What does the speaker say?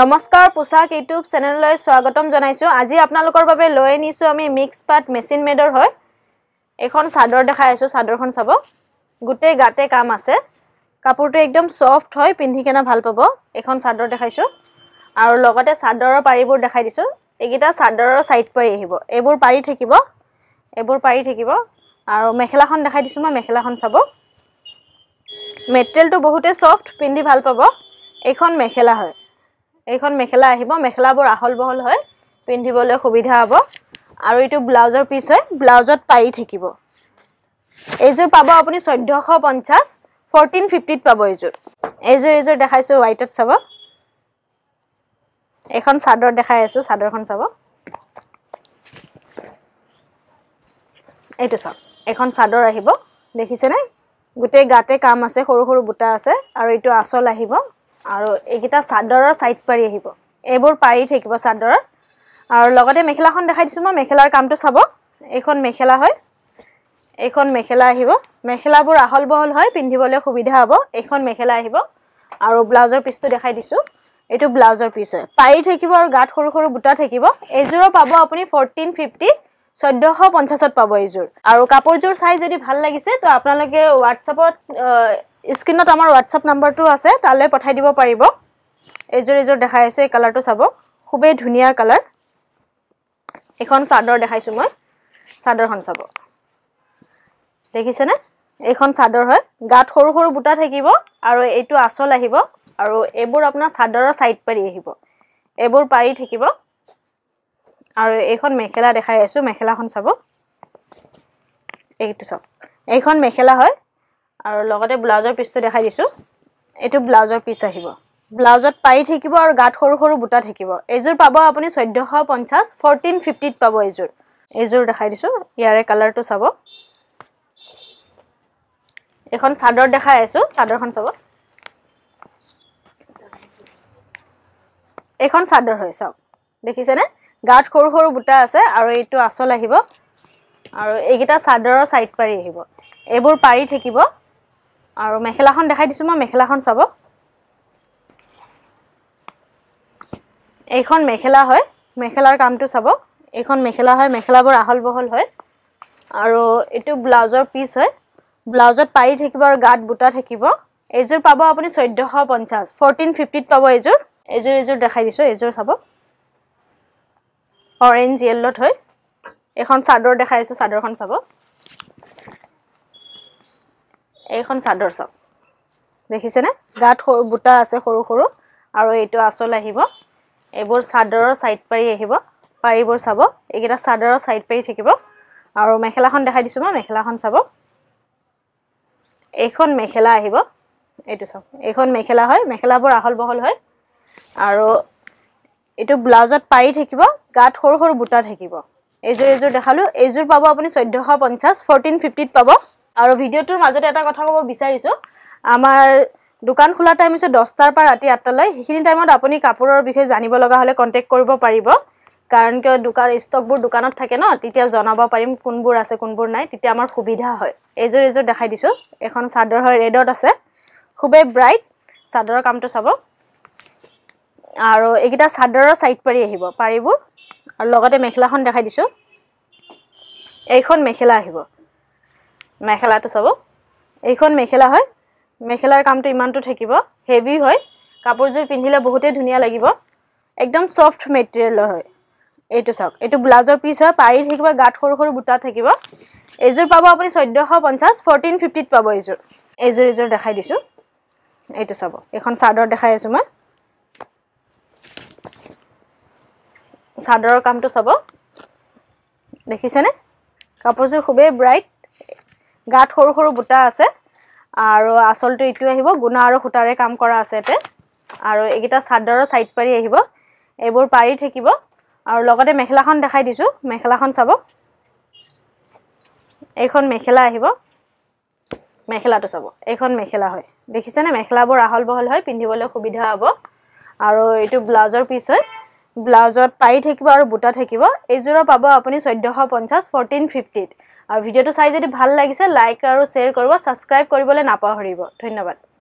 নমস্কাৰ পোচাক ইউটিউব চেনেললৈ স্বাগতম জনাইছোঁ আজি আপোনালোকৰ বাবে লৈ আনিছোঁ আমি মিক্স পাট মেচিন মেডৰ হয় এখন চাদৰ দেখাই আছোঁ চাদৰখন চাব গোটেই গাতে কাম আছে কাপোৰটো একদম ছফ্ট হয় পিন্ধি কেনে ভাল পাব এখন চাদৰ দেখাইছোঁ আৰু লগতে চাদৰৰ পাৰিবোৰ দেখাই দিছোঁ এইকেইটা চাদৰৰ ছাইড পাৰি আহিব এইবোৰ পাৰি থাকিব এইবোৰ পাৰি থাকিব আৰু মেখেলাখন দেখাই দিছোঁ মই মেখেলাখন চাব মেটেৰিয়েলটো বহুতেই ছফ্ট পিন্ধি ভাল পাব এইখন মেখেলা হয় এইখন মেখেলা আহিব মেখেলাবোৰ আহল বহল হয় পিন্ধিবলৈ সুবিধা হ'ব আৰু এইটো ব্লাউজৰ পিছ হয় ব্লাউজত পাৰি থাকিব এইযোৰ পাব আপুনি চৈধ্যশ পঞ্চাছ ফৰ্টিন ফিফটিত পাব এইযোৰ এইযোৰ এইযোৰ দেখাইছোঁ হোৱাইটত চাব এইখন চাদৰ দেখাই আছোঁ চাদৰখন চাব এইটো চাওক এখন চাদৰ আহিব দেখিছেনে গোটেই গাতে কাম আছে সৰু সৰু বুটা আছে আৰু এইটো আচল আহিব আৰু এইকেইটা চাদৰৰ ছাইড পাৰি আহিব এইবোৰ পাৰি থাকিব চাদৰ আৰু লগতে মেখেলাখন দেখাই দিছোঁ মই মেখেলাৰ কামটো চাব এইখন মেখেলা হয় এইখন মেখেলা আহিব মেখেলাবোৰ আহল বহল হয় পিন্ধিবলৈ সুবিধা হ'ব এইখন মেখেলা আহিব আৰু ব্লাউজৰ পিচটো দেখাই দিছোঁ এইটো ব্লাউজৰ পিচ হয় পাৰি থাকিব আৰু গাত সৰু সৰু বুটা থাকিব এইযোৰো পাব আপুনি ফৰ্টিন ফিফটি চৈধ্যশ পঞ্চাছত পাব এইযোৰ আৰু কাপোৰযোৰ চাই যদি ভাল লাগিছে তো আপোনালোকে হোৱাটছআপত স্ক্ৰীণত আমাৰ হোৱাটছআপ নাম্বাৰটো আছে তালৈ পঠাই দিব পাৰিব এইযোৰ এইযোৰ দেখাই আছোঁ এই কালাৰটো চাব খুবেই ধুনীয়া কালাৰ এইখন চাদৰ দেখাইছোঁ মই চাদৰখন চাব দেখিছেনে এইখন চাদৰ হয় গাত সৰু সৰু বুটা থাকিব আৰু এইটো আচল আহিব আৰু এইবোৰ আপোনাৰ চাদৰৰ ছাইড পাৰি আহিব এইবোৰ পাৰি থাকিব আৰু এইখন মেখেলা দেখাই আছোঁ মেখেলাখন চাব এইটো চাওক এইখন মেখেলা হয় আৰু লগতে ব্লাউজৰ পিচটো দেখাই দিছোঁ এইটো ব্লাউজৰ পিচ আহিব ব্লাউজত পাৰি থাকিব আৰু গাত সৰু সৰু বুটা থাকিব এইযোৰ পাব আপুনি চৈধ্যশ পঞ্চাছ ফৰ্টিন ফিফটিত পাব এইযোৰ এইযোৰ দেখাই দিছোঁ ইয়াৰে কালাৰটো চাব এইখন চাদৰ দেখাই আছোঁ চাদৰখন চাব এইখন চাদৰ হয় চাওক দেখিছেনে গাত সৰু সৰু বুটা আছে আৰু এইটো আচল আহিব আৰু এইকেইটা চাদৰৰ ছাইড পাৰি আহিব এইবোৰ পাৰি থাকিব আৰু মেখেলাখন দেখাই দিছোঁ মই মেখেলাখন চাব এইখন মেখেলা হয় মেখেলাৰ কামটো চাব এইখন মেখেলা হয় মেখেলাবোৰ আহল বহল হয় আৰু এইটো ব্লাউজৰ পিচ হয় ব্লাউজত পাৰি থাকিব আৰু গাত বুটা থাকিব এইযোৰ পাব আপুনি চৈধ্যশ পঞ্চাছ ফৰ্টিন ফিফটিত পাব এইযোৰ এইযোৰ এইযোৰ দেখাই দিছোঁ এইযোৰ চাব অৰেঞ্জ য়েল্ল'ত হয় এইখন চাদৰ দেখাইছোঁ চাদৰখন চাব এইখন চাদৰ চাওক দেখিছেনে গাত বুটা আছে সৰু সৰু আৰু এইটো আচল আহিব এইবোৰ চাদৰৰ চাইড পাৰি আহিব পাৰিবোৰ চাব এইকেইটা চাদৰৰ চাইড পাৰি থাকিব আৰু মেখেলাখন দেখাই দিছোঁ মই মেখেলাখন চাব এইখন মেখেলা আহিব এইটো চাওক এইখন মেখেলা হয় মেখেলাবোৰ আহল বহল হয় আৰু এইটো ব্লাউজত পাৰি থাকিব গাত সৰু সৰু বুটা থাকিব এইযোৰ এইযোৰ দেখালোঁ এইযোৰ পাব আপুনি চৈধ্যশ পঞ্চাছ ফৰ্টিন ফিফটিত পাব আৰু ভিডিঅ'টোৰ মাজতে এটা কথা ক'ব বিচাৰিছোঁ আমাৰ দোকান খোলা টাইম হৈছে দহটাৰ পৰা ৰাতি আঠটালৈ সেইখিনি টাইমত আপুনি কাপোৰৰ বিষয়ে জানিব লগা হ'লে কণ্টেক্ট কৰিব পাৰিব কাৰণ কিয় দোকান ষ্টকবোৰ দোকানত থাকে ন তেতিয়া জনাব পাৰিম কোনবোৰ আছে কোনবোৰ নাই তেতিয়া আমাৰ সুবিধা হয় এইযোৰ এইযোৰ দেখাই দিছোঁ এখন চাদৰ হয় ৰেডত আছে খুবেই ব্ৰাইট চাদৰৰ কামটো চাব আৰু এইকেইটা চাদৰৰ ছাইড পাৰি আহিব পাৰিবোৰ আৰু লগতে মেখেলাখন দেখাই দিছোঁ এইখন মেখেলা আহিব মেখেলাটো চাব এইখন মেখেলা হয় মেখেলাৰ কামটো ইমানটো থাকিব হেভি হয় কাপোৰযোৰ পিন্ধিলে বহুতেই ধুনীয়া লাগিব একদম ছফ্ট মেটেৰিয়েলৰ হয় এইটো চাওক এইটো ব্লাউজৰ পিচ হয় পাৰি থাকিব গাত সৰু সৰু বুটা থাকিব এইযোৰ পাব আপুনি চৈধ্যশ পঞ্চাছ ফৰ্টিন ফিফটিত পাব এইযোৰ এইযোৰ এইযোৰ দেখাই দিছোঁ এইটো চাব এইখন চাদৰ দেখাই আছোঁ মই চাদৰৰ কামটো চাব দেখিছেনে কাপোৰযোৰ খুবেই ব্ৰাইট গাত সৰু সৰু বুটা আছে আৰু আচলটো এইটো আহিব গুণা আৰু সূতাৰে কাম কৰা আছে ইয়াতে আৰু এইকেইটা চাদৰৰ ছাইড পাৰি আহিব এইবোৰ পাৰি থাকিব আৰু লগতে মেখেলাখন দেখাই দিছোঁ মেখেলাখন চাব এইখন মেখেলা আহিব মেখেলাটো চাব এইখন মেখেলা হয় দেখিছেনে মেখেলাবোৰ আহল বহল হয় পিন্ধিবলৈ সুবিধা হ'ব আৰু এইটো ব্লাউজৰ পিচ হয় ব্লাউজত পাৰি থাকিব আৰু বুটা থাকিব এইযোৰৰ পাব আপুনি চৈধ্যশ পঞ্চাছ ফৰ্টিন ফিফটিত আৰু ভিডিঅ'টো চাই যদি ভাল লাগিছে লাইক আৰু শ্বেয়াৰ কৰিব ছাবস্ক্ৰাইব কৰিবলৈ নাপাহৰিব ধন্যবাদ